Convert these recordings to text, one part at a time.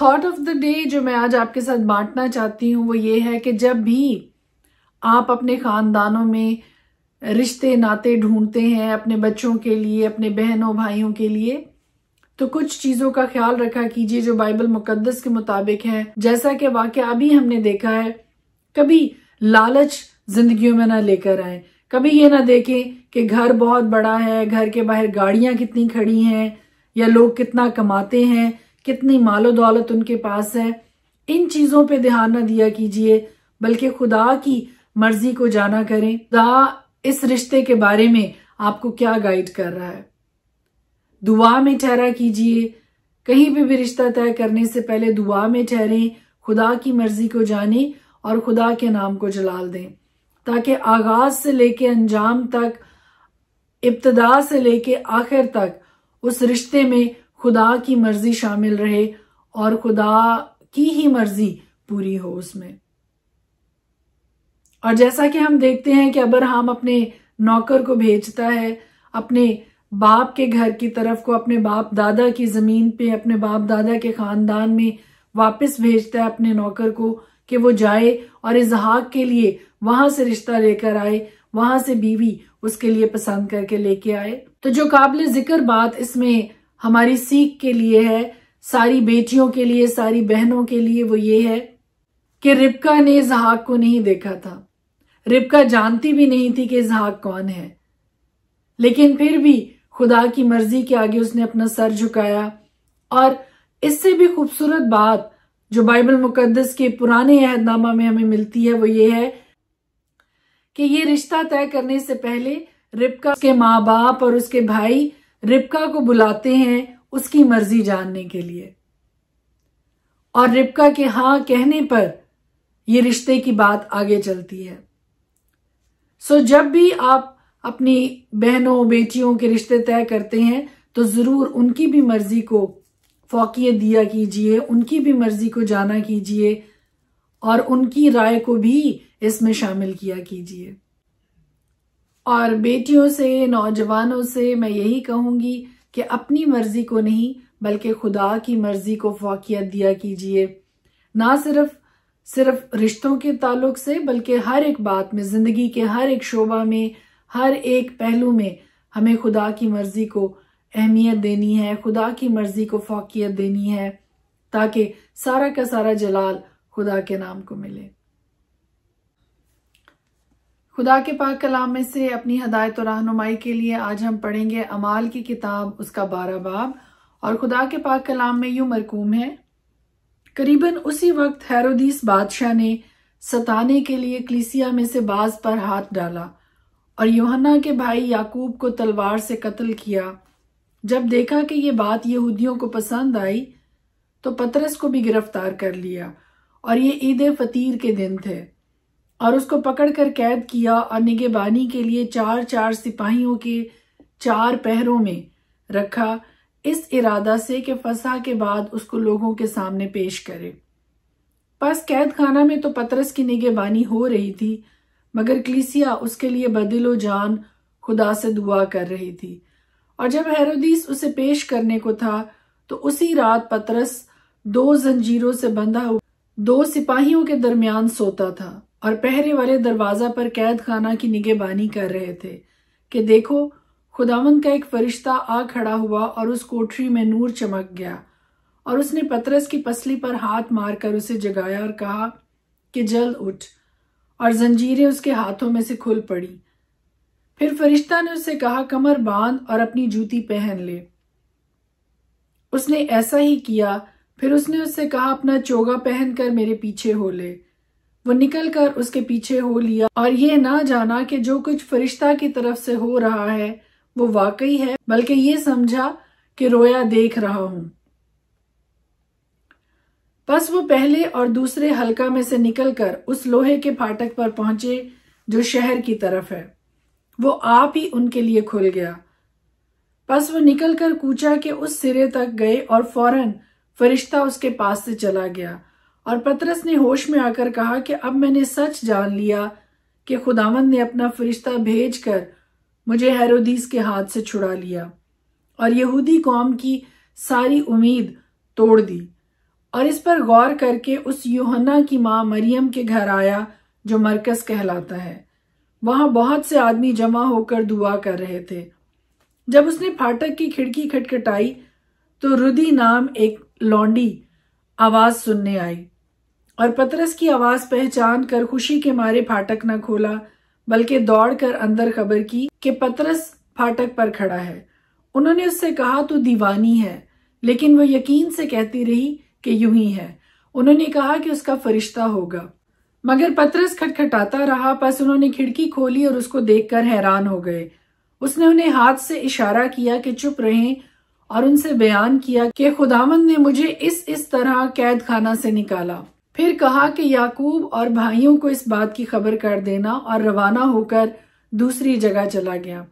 thought of the day जो मैं आज आपके साथ बांटना चाहती हूँ वो ये है कि जब भी आप अपने ख़ानदानों में रिश्ते नाते ढूंढते हैं अपने बच्चों के लिए अपने बहनों भाइयों के लिए तो कुछ चीज़ों का ख्याल रखा कीजिए जो बाइबल मुकद्दस के मुताबिक है जैसा कि वाक्य अभी हमने देखा है कभी लालच जिंदगी में ना लेकर आए कभी ये ना देखें कि घर बहुत बड़ा है घर के बाहर गाड़ियां कितनी खड़ी हैं या लोग कितना कमाते हैं कितनी मालो दौलत उनके पास है इन चीजों पे ध्यान न दिया कीजिए बल्कि खुदा की मर्जी को जाना करें खुदा इस रिश्ते के बारे में आपको क्या गाइड कर रहा है दुआ में ठहरा कीजिए कहीं पे भी रिश्ता तय करने से पहले दुआ में ठहरें खुदा की मर्जी को जानें और खुदा के नाम को जलाल दें ताकि आगाज से लेके अंजाम तक इब्तदा से लेके आखिर तक उस रिश्ते में खुदा की मर्जी शामिल रहे और खुदा की ही मर्जी पूरी हो उसमें और जैसा कि हम देखते हैं कि हम अपने नौकर को भेजता है अपने बाप के घर की तरफ को अपने बाप दादा की जमीन पे अपने बाप दादा के खानदान में वापस भेजता है अपने नौकर को कि वो जाए और इजहाक के लिए वहां से रिश्ता लेकर आए वहां से बीवी उसके लिए पसंद करके लेके आए तो जो काबिल जिक्र बात इसमें हमारी सीख के लिए है सारी बेटियों के लिए सारी बहनों के लिए वो ये है कि रिबका ने जहाक को नहीं देखा था रिबका जानती भी नहीं थी कि जहाक कौन है लेकिन फिर भी खुदा की मर्जी के आगे उसने अपना सर झुकाया और इससे भी खूबसूरत बात जो बाइबल मुकद्दस के पुराने अहदनामा में हमें मिलती है वो ये है कि ये रिश्ता तय करने से पहले रिबका के माँ बाप और उसके भाई रिपका को बुलाते हैं उसकी मर्जी जानने के लिए और रिपका के हां कहने पर ये रिश्ते की बात आगे चलती है सो so, जब भी आप अपनी बहनों बेटियों के रिश्ते तय करते हैं तो ज़रूर उनकी भी मर्ज़ी को फौकियत दिया कीजिए उनकी भी मर्ज़ी को जाना कीजिए और उनकी राय को भी इसमें शामिल किया कीजिए और बेटियों से नौजवानों से मैं यही कहूँगी कि अपनी मर्जी को नहीं बल्कि खुदा की मर्जी को फोकियत दिया कीजिए ना सिर्फ सिर्फ रिश्तों के ताल्लुक से बल्कि हर एक बात में ज़िंदगी के हर एक शोबा में हर एक पहलू में हमें खुदा की मर्जी को अहमियत देनी है खुदा की मर्जी को फोकियत देनी है ताकि सारा का सारा जलाल खुदा के नाम को मिले खुदा के पाक कलाम में से अपनी हदायत और रहनुमाई के लिए आज हम पढ़ेंगे अमाल की किताब उसका बारह बाब और खुदा के पाक कलाम में यूं मरकूम है करीबन उसी वक्त हैरोदीस बादशाह ने सताने के लिए क्लिसिया में से बाज पर हाथ डाला और योहन्ना के भाई याकूब को तलवार से कत्ल किया जब देखा कि ये बात यहूदियों को पसंद आई तो पतरस को भी गिरफ्तार कर लिया और ये ईद फतीर के दिन थे और उसको पकड़कर कैद किया और निगेबानी के लिए चार चार सिपाहियों के चार पहरों में रखा इस इरादा से कि फसा के बाद उसको लोगों के सामने पेश करे बस कैद खाना में तो पतरस की निगेबानी हो रही थी मगर क्लीसिया उसके लिए बदिलो जान खुदा से दुआ कर रही थी और जब हैरोदीस उसे पेश करने को था तो उसी रात पतरस दो जंजीरों से बंधा हुआ दो सिपाहियों के दरमियान सोता था और पहरे वाले दरवाज़ा पर कैद खाना की निगेबानी कर रहे थे कि देखो खुदावन का एक फरिश्ता आ खड़ा हुआ और उस कोठरी में नूर चमक गया और उसने पतरस की पसली पर हाथ मारकर उसे जगाया और कहा कि जल्द उठ और जंजीरें उसके हाथों में से खुल पड़ी फिर फरिश्ता ने उससे कहा कमर बांध और अपनी जूती पहन ले उसने ऐसा ही किया फिर उसने उससे कहा अपना चोगा पहनकर मेरे पीछे हो ले वो निकल कर उसके पीछे हो लिया और ये ना जाना कि जो कुछ फरिश्ता की तरफ से हो रहा है वो वाकई है बल्कि ये समझा कि रोया देख रहा हूं बस वो पहले और दूसरे हलका में से निकलकर उस लोहे के फाटक पर पहुंचे जो शहर की तरफ है वो आप ही उनके लिए खुल गया बस वो निकलकर कूचा के उस सिरे तक गए और फौरन फरिश्ता उसके पास से चला गया और पतरस ने होश में आकर कहा कि अब मैंने सच जान लिया कि खुदावंद ने अपना फरिश्ता भेज कर मुझे हैरोदीस के हाथ से छुड़ा लिया और यहूदी कौम की सारी उम्मीद तोड़ दी और इस पर गौर करके उस यूहन्ना की माँ मरियम के घर आया जो मरकज कहलाता है वहां बहुत से आदमी जमा होकर दुआ कर रहे थे जब उसने फाटक की खिड़की खटखटाई तो रुदी नाम एक लौंडी आवाज सुनने आई और पतरस की आवाज पहचान कर खुशी के मारे फाटक न खोला बल्कि दौड़कर अंदर खबर की कि पतरस फाटक पर खड़ा है उन्होंने उससे कहा तू दीवानी है लेकिन वो यकीन से कहती रही कि यूं ही है उन्होंने कहा कि उसका फरिश्ता होगा मगर पतरस खटखटाता रहा बस उन्होंने खिड़की खोली और उसको देखकर हैरान हो गए उसने उन्हें हाथ से इशारा किया कि चुप रहें और उनसे बयान किया कि खुदावन ने मुझे इस इस तरह कैद खाना से निकाला फिर कहा कि याकूब और भाइयों को इस बात की खबर कर देना और रवाना होकर दूसरी जगह चला गया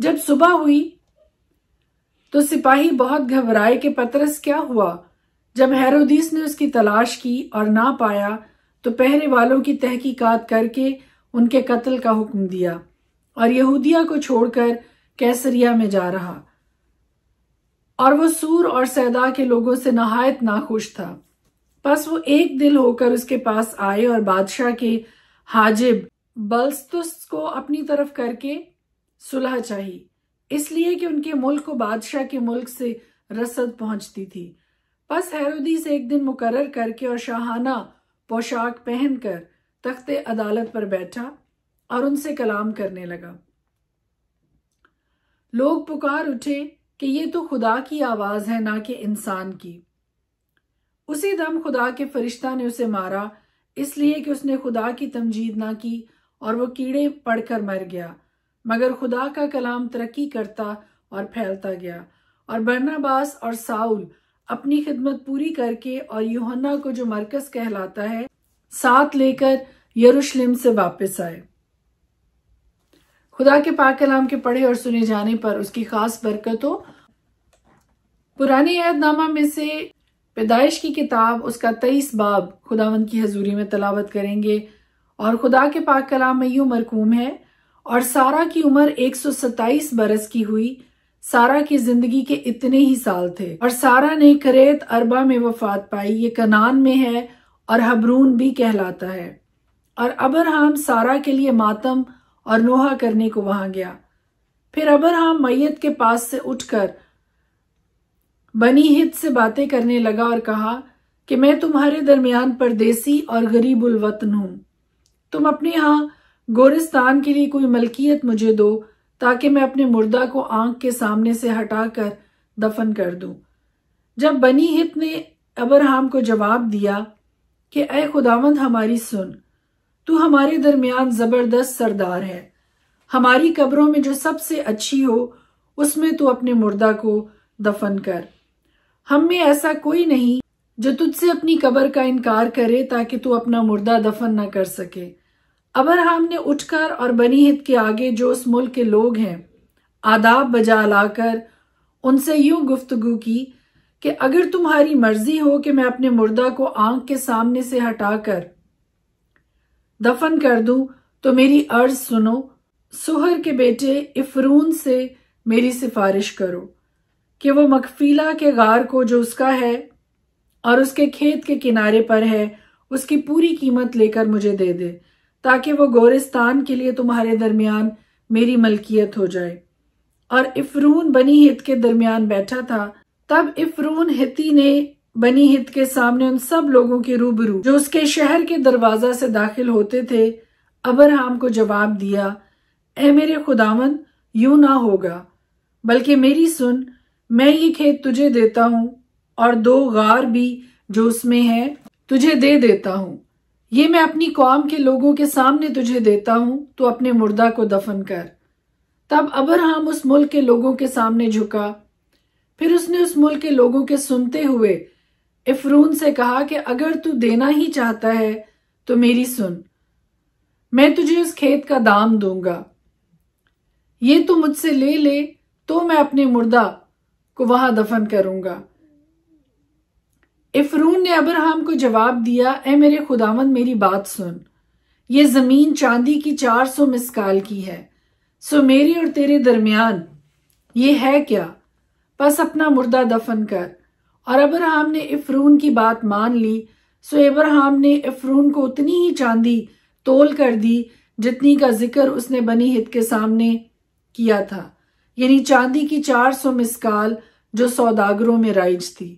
जब सुबह हुई तो सिपाही बहुत घबराए कि पतरस क्या हुआ जब हैरोदीस ने उसकी तलाश की और ना पाया तो पहरे वालों की तहकीकात करके उनके कत्ल का हुक्म दिया और यहूदिया को छोड़कर कैसरिया में जा रहा और वो सूर और सैदा के लोगों से नहायत नाखुश था बस वो एक दिल होकर उसके पास आए और बादशाह के हाजिब बल्स्तुस को अपनी तरफ करके सुलह चाहिए इसलिए कि उनके मुल्क को बादशाह के मुल्क से रसद पहुंचती थी बस हैरोदीस एक दिन मुकर्र करके और शाहाना पोशाक पहनकर तख्ते अदालत पर बैठा और उनसे कलाम करने लगा लोग पुकार उठे कि ये तो खुदा की आवाज़ है ना कि इंसान की उसी दम खुदा के फरिश्ता ने उसे मारा इसलिए कि उसने खुदा की तमजीद ना की और वो कीड़े पड़कर मर गया मगर खुदा का कलाम तरक्की करता और फैलता गया और बरनाबास और साउल अपनी खिदमत पूरी करके और यूहन्ना को जो मरकज कहलाता है साथ लेकर यरूशलेम से वापस आए खुदा के पाक कलाम के पढ़े और सुने जाने पर उसकी खास बरकतों पुराने ऐदनामा में से पैदाइश की किताब उसका तेईस बाब खुदावन की हजूरी में तलावत करेंगे और खुदा के पाक कलाम में यूँ मरकूम है और सारा की उम्र एक सौ सताइस बरस की हुई सारा की जिंदगी के इतने ही साल थे और सारा ने करेत अरबा में वफात पाई ये कनान में है और हबरून भी कहलाता है और अबरहाम सारा के लिए मातम और नोहा करने को वहां गया फिर अब्राहम मैयत के पास से उठकर बनी हित से बातें करने लगा और कहा कि मैं तुम्हारे दरमियान परदेसी और गरीब उलवतन हूं तुम अपने यहां गोरिस्तान के लिए कोई मलकियत मुझे दो ताकि मैं अपने मुर्दा को आंख के सामने से हटाकर दफन कर दूं जब बनी हित ने अबरहाम को जवाब दिया कि ए खुदावंद हमारी सुन तू हमारे दरमियान जबरदस्त सरदार है हमारी कब्रों में जो सबसे अच्छी हो उसमें तू अपने मुर्दा को दफन कर हम में ऐसा कोई नहीं जो तुझसे अपनी कब्र का इनकार करे ताकि तू अपना मुर्दा दफन न कर सके अबरहाम ने उठकर और बनी हित के आगे जो उस मुल्क के लोग हैं आदाब बजा लाकर उनसे यूं गुफ्तगु की कि अगर तुम्हारी मर्जी हो कि मैं अपने मुर्दा को आंख के सामने से हटाकर दफन कर दू तो मेरी अर्ज सुनो सुहर के बेटे इफरून से मेरी सिफारिश करो कि वो मकफीला के गार को जो उसका है और उसके खेत के किनारे पर है उसकी पूरी कीमत लेकर मुझे दे दे ताकि वो गोरिस्तान के लिए तुम्हारे दरमियान मेरी मलकियत हो जाए और इफरून बनी हित के दरमियान बैठा था तब इफरून हिती ने बनी हित के सामने उन सब लोगों के रूबरू जो उसके शहर के दरवाजा से दाखिल होते थे अबरहाम को जवाब दिया ए मेरे खुदावन यूं ना होगा बल्कि मेरी सुन मैं ये खेत तुझे देता हूँ और दो गार भी जो उसमें है तुझे दे देता हूँ ये मैं अपनी कौम के लोगों के सामने तुझे देता हूँ तो अपने मुर्दा को दफन कर तब अबरहाम उस मुल्क के लोगों के सामने झुका फिर उसने उस मुल्क के लोगों के सुनते हुए इफरून से कहा कि अगर तू देना ही चाहता है तो मेरी सुन मैं तुझे उस खेत का दाम दूंगा ये तू मुझसे ले ले तो मैं अपने मुर्दा को वहां दफन करूंगा इफरून ने अब्राहम को जवाब दिया ए मेरे खुदावन मेरी बात सुन ये जमीन चांदी की चार सौ मिसकाल की है सो मेरी और तेरे दरमियान ये है क्या बस अपना मुर्दा दफन कर और अब्राहम ने इफरून की बात मान ली सो अब्राहम ने इफरून को उतनी ही चांदी तोल कर दी जितनी का जिक्र उसने बनी हित के सामने किया था यानी चांदी की चार सौ मिसकाल जो सौदागरों में राइज थी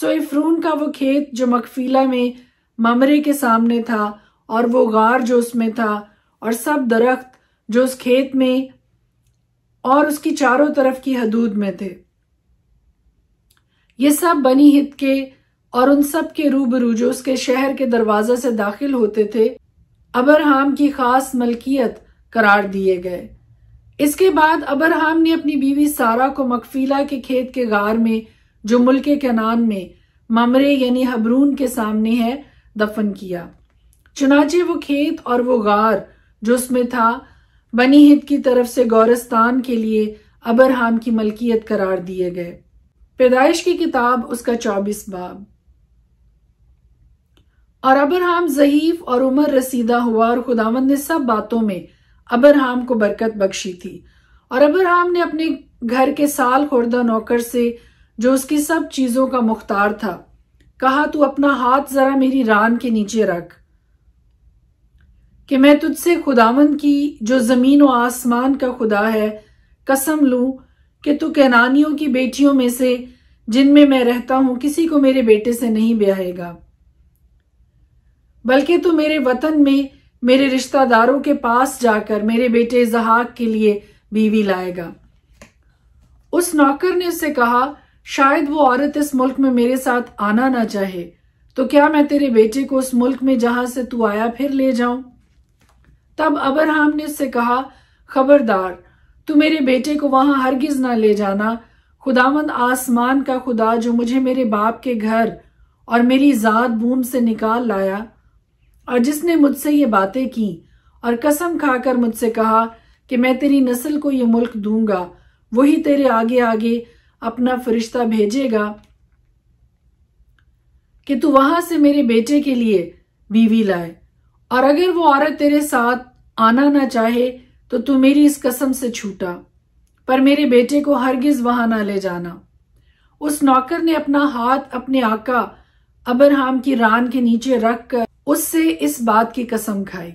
सो इफरून का वो खेत जो मकफीला में ममरे के सामने था और वो गार जो उसमें था और सब दरख्त जो उस खेत में और उसकी चारों तरफ की हदूद में थे ये सब बनी हित के और उन सब के रूबरू जो उसके शहर के दरवाजे से दाखिल होते थे अबरहाम की खास मलकियत करार दिए गए इसके बाद अबरहाम ने अपनी बीवी सारा को मकफीला के खेत के गार में जो मुल्क कनान में ममरे यानी हबरून के सामने है दफन किया चुनाचे वो खेत और वो गार जो उसमें था बनी हित की तरफ से गौरस्तान के लिए अबरहाम की मलकियत करार दिए गए पैदाइश की किताब उसका चौबीस बाब और अबरहाम जहीफ और उमर रसीदा हुआ और खुदावन ने सब बातों में अबरहाम को बरकत बख्शी थी और अबरहाम ने अपने घर के साल खुर्दा नौकर से जो उसकी सब चीजों का मुख्तार था कहा तू अपना हाथ जरा मेरी रान के नीचे रख कि मैं तुझसे खुदावन की जो जमीन व आसमान का खुदा है कसम लूं कि तू कैनानियों की बेटियों में से जिनमें मैं रहता हूं किसी को मेरे बेटे से नहीं ब्याहेगा बल्कि तू मेरे वतन में मेरे रिश्तेदारों के पास जाकर मेरे बेटे जहाक के लिए बीवी लाएगा उस नौकर ने उससे कहा शायद वो औरत इस मुल्क में मेरे साथ आना ना चाहे तो क्या मैं तेरे बेटे को उस मुल्क में जहां से तू आया फिर ले जाऊं तब अबरहाम ने उससे कहा खबरदार तू मेरे बेटे को वहां हरगिज ना ले जाना खुदावंद आसमान का खुदा जो मुझे मेरे बाप के घर और मेरी ज़ात बूम से निकाल लाया और जिसने मुझसे ये बातें की और कसम खाकर मुझसे कहा कि मैं तेरी नस्ल को ये मुल्क दूंगा वही तेरे आगे आगे अपना फरिश्ता भेजेगा कि तू वहां से मेरे बेटे के लिए बीवी लाए और अगर वो औरत तेरे साथ आना ना चाहे तो तू मेरी इस कसम से छूटा पर मेरे बेटे को हरगिज वहां ना ले जाना उस नौकर ने अपना हाथ अपने आका अबरहाम की रान के नीचे रख कर उससे इस बात की कसम खाई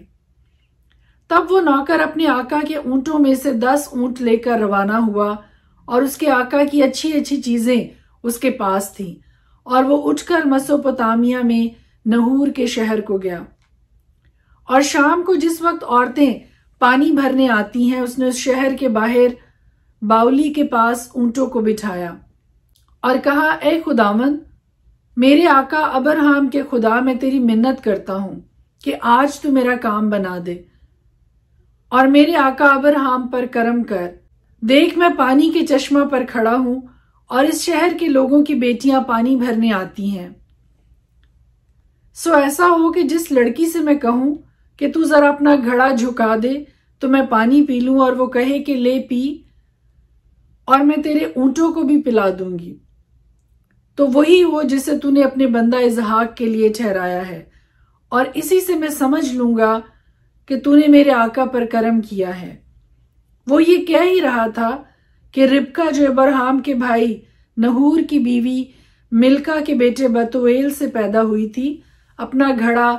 तब वो नौकर अपने आका के ऊंटों में से दस ऊंट लेकर रवाना हुआ और उसके आका की अच्छी अच्छी चीजें उसके पास थी और वो उठकर मसोपोतामिया में नहूर के शहर को गया और शाम को जिस वक्त औरतें पानी भरने आती हैं उसने उस शहर के बाहर बाउली के पास ऊंटों को बिठाया और कहा ए खुदावन मेरे आका अबरहाम के खुदा मैं तेरी मिन्नत करता हूं कि आज तू मेरा काम बना दे और मेरे आका अबरहाम पर कर्म कर देख मैं पानी के चश्मा पर खड़ा हूं और इस शहर के लोगों की बेटियां पानी भरने आती हैं सो ऐसा हो कि जिस लड़की से मैं कहूं कि तू जरा अपना घड़ा झुका दे तो मैं पानी पी लूं और वो कहे कि ले पी और मैं तेरे ऊंटों को भी पिला दूंगी तो वही वो जिसे तूने अपने बंदा इजहाक के लिए ठहराया है और इसी से मैं समझ लूंगा कि तूने मेरे आका पर कर्म किया है वो ये कह ही रहा था कि रिबका जो इब्राहम के भाई नहूर की बीवी मिल्का के बेटे बतुएल से पैदा हुई थी अपना घड़ा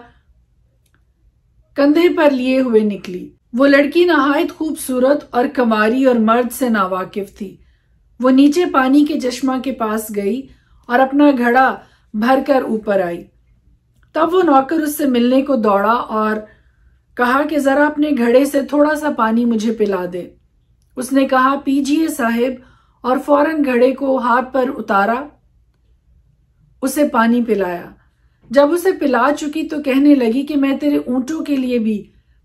कंधे पर लिए हुए निकली वो लड़की नहायत खूबसूरत और कमारी और मर्द से नावाकिफ थी वो नीचे पानी के चश्मा के पास गई और अपना घड़ा भरकर ऊपर आई तब वो नौकर उससे मिलने को दौड़ा और कहा कि जरा अपने घड़े से थोड़ा सा पानी मुझे पिला दे उसने कहा पीजिए साहेब और फौरन घड़े को हाथ पर उतारा उसे पानी पिलाया जब उसे पिला चुकी तो कहने लगी कि मैं तेरे ऊँटों के लिए भी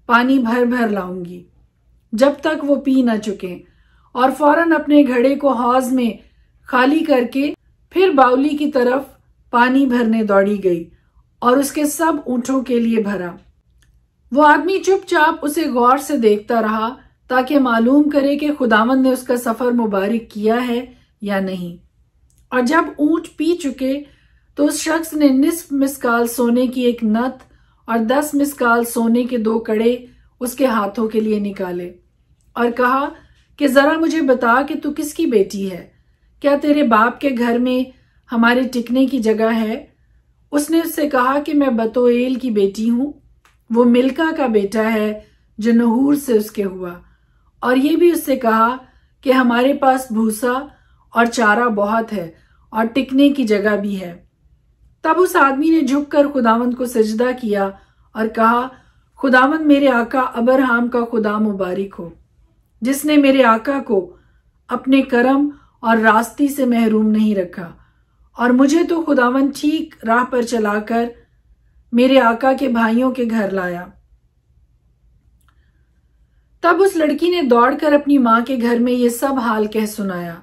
पानी भर भर लाऊंगी जब तक वो पी न चुके और फौरन अपने घड़े को हौज में खाली करके फिर बाउली की तरफ पानी भरने दौड़ी गई और उसके सब ऊँटों के लिए भरा वो आदमी चुपचाप उसे गौर से देखता रहा ताकि मालूम करे कि खुदावन ने उसका सफर मुबारक किया है या नहीं और जब ऊंट पी चुके तो उस शख्स ने निसफ मिसकाल सोने की एक नत और दस मिसकाल सोने के दो कड़े उसके हाथों के लिए निकाले और कहा कि जरा मुझे बता कि तू किसकी बेटी है क्या तेरे बाप के घर में हमारे टिकने की जगह है उसने उससे कहा कि मैं बतोएल की बेटी हूं वो मिल्का का बेटा है जो नहूर से उसके हुआ और ये भी उससे कहा कि हमारे पास भूसा और चारा बहुत है और टिकने की जगह भी है तब उस आदमी ने झुककर खुदावंद को सजदा किया और कहा खुदावंद मेरे आका अबरहाम का खुदा मुबारक हो जिसने मेरे आका को अपने कर्म और रास्ती से महरूम नहीं रखा और मुझे तो खुदावन ठीक राह पर चलाकर मेरे आका के भाइयों के घर लाया तब उस लड़की ने दौड़कर अपनी मां के घर में यह सब हाल कह सुनाया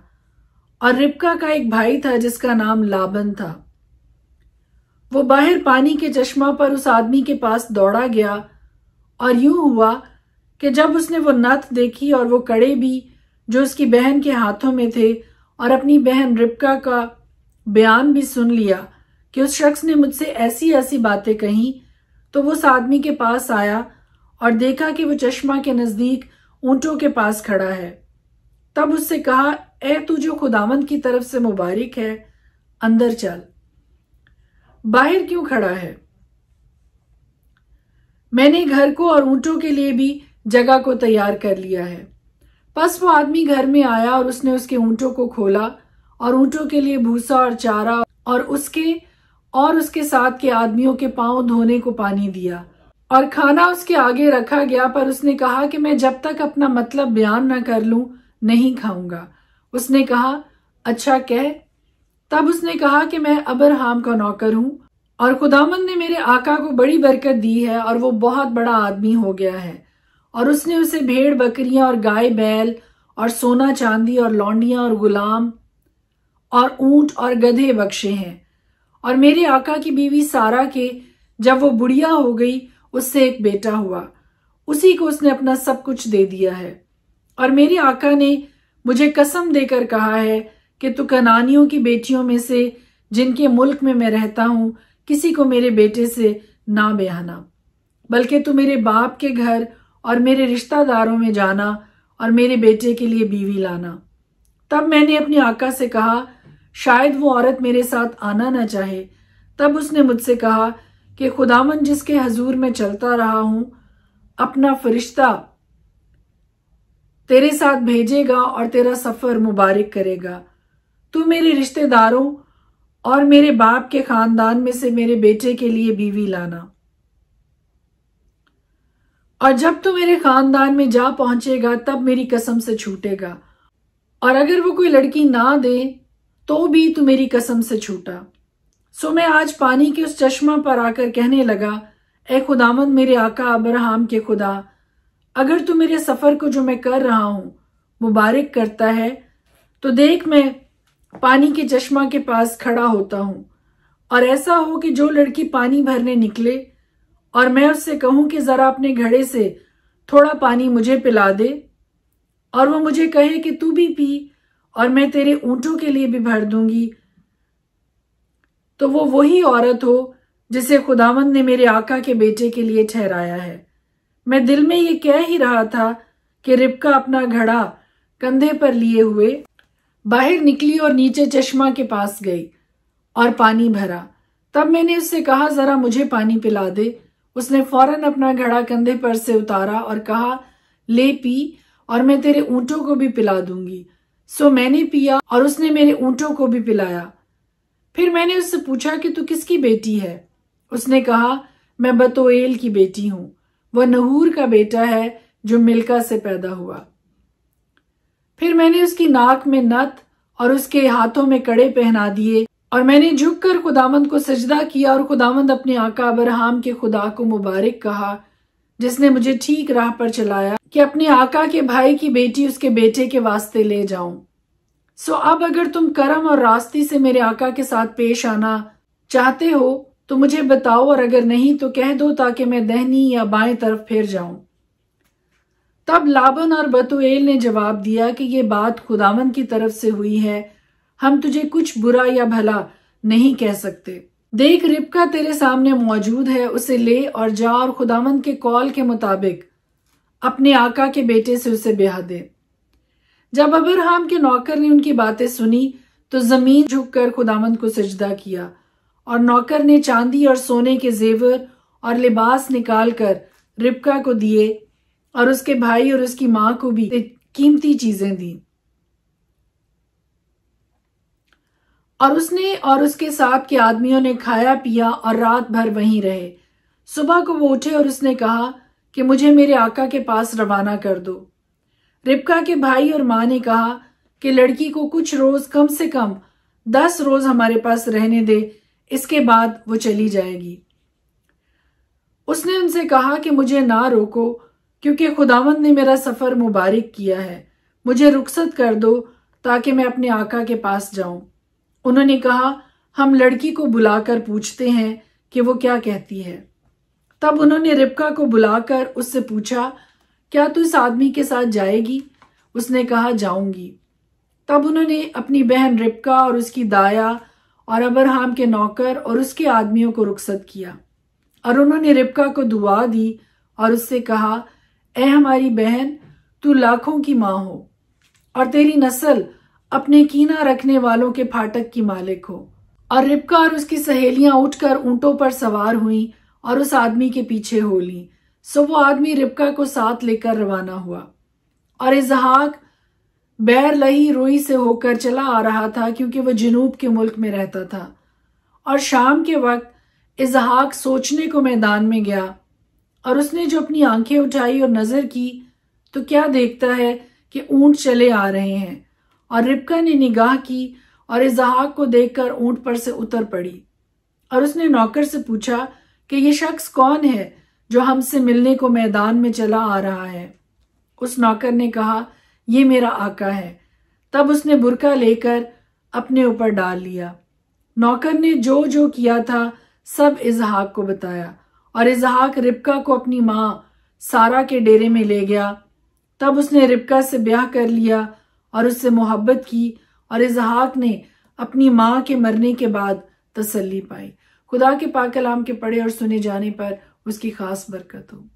और रिपका का एक भाई था जिसका नाम लाबन था वो बाहर पानी के चश्मा पर उस आदमी के पास दौड़ा गया और यूं हुआ कि जब उसने वो नत देखी और वो कड़े भी जो उसकी बहन के हाथों में थे और अपनी बहन रिपका का बयान भी सुन लिया कि उस शख्स ने मुझसे ऐसी ऐसी बातें कही तो वो उस आदमी के पास आया और देखा कि वो चश्मा के नज़दीक ऊंटों के पास खड़ा है तब उससे कहा ए तू जो खुदावंद की तरफ से मुबारक है अंदर चल बाहर क्यों खड़ा है मैंने घर को और ऊंटों के लिए भी जगह को तैयार कर लिया है बस वो आदमी घर में आया और उसने उसके ऊंटों को खोला और ऊंटों के लिए भूसा और चारा और उसके और उसके साथ के आदमियों के पांव धोने को पानी दिया और खाना उसके आगे रखा गया पर उसने कहा कि मैं जब तक अपना मतलब बयान न कर लूं नहीं खाऊंगा उसने कहा अच्छा कह तब उसने कहा कि मैं अबरहाम का नौकर हूँ और खुदामन ने मेरे आका को बड़ी बरकत दी है और वो बहुत बड़ा आदमी हो गया है और उसने उसे भेड़ बकरियां और गाय बैल और सोना चांदी और लौंडियां और गुलाम और ऊंट और गधे बख्शे हैं और मेरे आका की बीवी सारा के जब वो बुढ़िया हो गई उससे एक बेटा हुआ उसी को उसने अपना सब कुछ दे दिया है और मेरे आका ने मुझे कसम देकर कहा है कि तू कनानियों की बेटियों में से जिनके मुल्क में मैं रहता हूं किसी को मेरे बेटे से ना बेहाना बल्कि तू मेरे बाप के घर और मेरे रिश्तेदारों में जाना और मेरे बेटे के लिए बीवी लाना तब मैंने अपने आका से कहा शायद वो औरत मेरे साथ आना ना चाहे तब उसने मुझसे कहा कि खुदावन जिसके हजूर में चलता रहा हूं अपना फरिश्ता तेरे साथ भेजेगा और तेरा सफर मुबारक करेगा तू मेरे रिश्तेदारों और मेरे बाप के खानदान में से मेरे बेटे के लिए बीवी लाना और जब तू मेरे खानदान में जा पहुंचेगा तब मेरी कसम से छूटेगा और अगर वो कोई लड़की ना दे तो भी तू मेरी कसम से छूटा सो मैं आज पानी के उस चश्मा पर आकर कहने लगा ए खुदामंद मेरे आका अब्राहम के खुदा अगर तू मेरे सफर को जो मैं कर रहा हूं मुबारक करता है तो देख मैं पानी के चश्मा के पास खड़ा होता हूं और ऐसा हो कि जो लड़की पानी भरने निकले और मैं उससे कहूं कि जरा अपने घड़े से थोड़ा पानी मुझे पिला दे और वो मुझे कहे कि तू भी पी और मैं तेरे ऊंटों के लिए भी भर दूंगी तो वो वही औरत हो जिसे खुदावंद ने मेरे आका के बेटे के लिए ठहराया है मैं दिल में ये कह ही रहा था कि रिपका अपना घड़ा कंधे पर लिए हुए बाहर निकली और नीचे चश्मा के पास गई और पानी भरा तब मैंने उससे कहा जरा मुझे पानी पिला दे उसने फौरन अपना घड़ा कंधे पर से उतारा और कहा ले पी और मैं तेरे ऊंटों को भी पिला दूंगी सो मैंने पिया और उसने मेरे ऊंटों को भी पिलाया फिर मैंने उससे पूछा कि तू किसकी बेटी है उसने कहा मैं बतोएल की बेटी हूँ वह नहूर का बेटा है जो मिल्का से पैदा हुआ फिर मैंने उसकी नाक में नत और उसके हाथों में कड़े पहना दिए और मैंने झुक कर खुदामंद को सजदा किया और खुदामंद अपने आका अबरहाम के खुदा को मुबारक कहा जिसने मुझे ठीक राह पर चलाया कि अपने आका के भाई की बेटी उसके बेटे के वास्ते ले जाऊं सो अब अगर तुम करम और रास्ते से मेरे आका के साथ पेश आना चाहते हो तो मुझे बताओ और अगर नहीं तो कह दो ताकि मैं दहनी या बाएं तरफ फिर जाऊं तब लाबन और बतुएल ने जवाब दिया कि यह बात खुदावन की तरफ से हुई है हम तुझे कुछ बुरा या भला नहीं कह सकते देख रिपका तेरे सामने मौजूद है उसे ले और जा और खुदावन के कॉल के मुताबिक अपने आका के बेटे से उसे ब्याह दे जब अबरहाम के नौकर ने उनकी बातें सुनी तो जमीन झुककर खुदामंद को सजदा किया और नौकर ने चांदी और सोने के जेवर और लिबास निकालकर रिपका को दिए और उसके भाई और उसकी मां को भी कीमती चीजें दी और उसने और उसके साथ के आदमियों ने खाया पिया और रात भर वहीं रहे सुबह को वो उठे और उसने कहा कि मुझे मेरे आका के पास रवाना कर दो रिपका के भाई और मां ने कहा कि लड़की को कुछ रोज कम से कम दस रोज हमारे पास रहने दे इसके बाद वो चली जाएगी उसने उनसे कहा कि मुझे ना रोको क्योंकि खुदावंद ने मेरा सफ़र मुबारक किया है मुझे रुखसत कर दो ताकि मैं अपने आका के पास जाऊं उन्होंने कहा हम लड़की को बुलाकर पूछते हैं कि वो क्या कहती है तब उन्होंने रिबका को बुलाकर उससे पूछा क्या तू इस आदमी के साथ जाएगी उसने कहा जाऊंगी तब उन्होंने अपनी बहन रिबका और उसकी दाया और अबरहाम के नौकर और उसके आदमियों को रुखसत किया और उन्होंने रिबका को दुआ दी और उससे कहा ए हमारी बहन तू लाखों की माँ हो और तेरी नस्ल अपने कीना रखने वालों के फाटक की मालिक हो और रिपका और उसकी सहेलियां उठकर ऊंटों पर सवार हुई और उस आदमी के पीछे हो ली सो वो आदमी रिपका को साथ लेकर रवाना हुआ और इजहाक बैर लही रोई से होकर चला आ रहा था क्योंकि वह जनूब के मुल्क में रहता था और शाम के वक्त इजहाक सोचने को मैदान में गया और उसने जो अपनी आंखें उठाई और नजर की तो क्या देखता है कि ऊंट चले आ रहे हैं और रिबका ने निगाह की और इजहाक को देखकर ऊंट पर से उतर पड़ी और उसने नौकर से पूछा कि ये शख्स कौन है जो हमसे मिलने को मैदान में चला आ रहा है उस नौकर ने कहा ये मेरा आका है तब उसने बुरका लेकर अपने ऊपर डाल लिया नौकर ने जो जो किया था सब इजहाक को बताया और इजहाक रिबका को अपनी माँ सारा के डेरे में ले गया तब उसने रिबका से ब्याह कर लिया और उससे मोहब्बत की और इजहाक ने अपनी माँ के मरने के बाद तसल्ली पाई खुदा के पाकलाम के पढ़े और सुने जाने पर उसकी खास बरकत हो